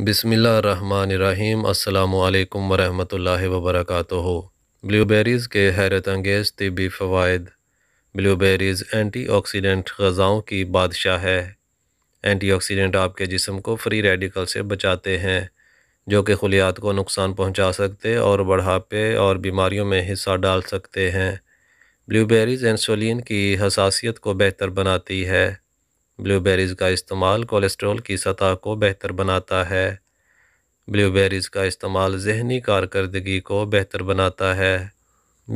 बिसमीम् अल्लाम वरहमल वबरक ब्लूबेरीज़ के हैरत अंगेज़ तबी फ़वाद ब्लूबेरीज़ ऑक्सीडेंट गज़ाओं की बादशाह है ऑक्सीडेंट आपके जिसम को फ्री रेडिकल से बचाते हैं जो कि खलियात को नुकसान पहुंचा सकते और बढ़ापे और बीमारियों में हिस्सा डाल सकते हैं ब्लूबेरीज़ इंसुलिन की हसासीत को बेहतर बनाती है ब्लूबेरीज़ का इस्तेमाल कोलेस्ट्रॉल की सतह को बेहतर बनाता है ब्लूबेरीज़ का इस्तेमाल जहनी कारकर्दगी को बेहतर बनाता है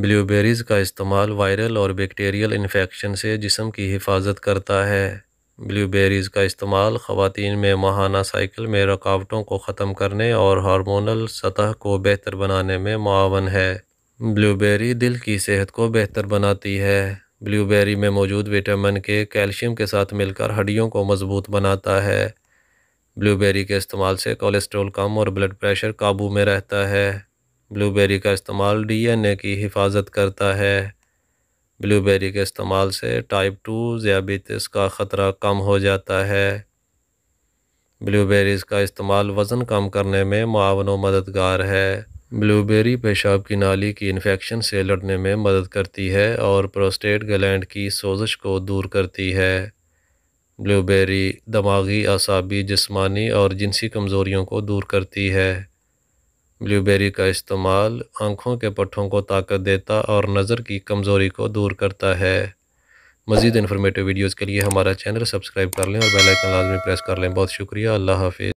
ब्लूबेरीज़ का इस्तेमाल वायरल और बैक्टीरियल इन्फेक्शन से जिसम की हिफाजत करता है ब्लूबेरीज़ का इस्तेमाल ख़वातीन में माहाना साइकिल में रुकावटों को ख़त्म करने और हार्मोनल सतह को बेहतर बनाने में मावन है ब्लूबेरी दिल की सेहत को बेहतर बनाती है ब्लूबेरी में मौजूद विटामिन के कैल्शियम के साथ मिलकर हड्डियों को मजबूत बनाता है ब्लूबेरी के इस्तेमाल से कोलेस्ट्रॉल कम और ब्लड प्रेशर काबू में रहता है ब्लूबेरी का इस्तेमाल डीएनए की हिफाजत करता है ब्लूबेरी के इस्तेमाल से टाइप टू ज़्याबितस का ख़तरा कम हो जाता है ब्लूबेरीज़ का इस्तेमाल वज़न कम करने में मावन मददगार है ब्लूबेरी पेशाब की नाली की इन्फेक्शन से लड़ने में मदद करती है और प्रोस्टेट ग्लैंड की सोजश को दूर करती है ब्लूबेरी दिमागी असाबी जिस्मानी और जिनसी कमज़ोरियों को दूर करती है ब्लूबेरी का इस्तेमाल आँखों के पट्ठों को ताकत देता और नज़र की कमज़ोरी को दूर करता है मज़ीद इन्फॉर्मेटिव वीडियोज़ के लिए हमारा चैनल सब्सक्राइब कर लें और बेलाइकन लाजमी प्रेस कर लें बहुत शुक्रिया अल्लाह हाफिज़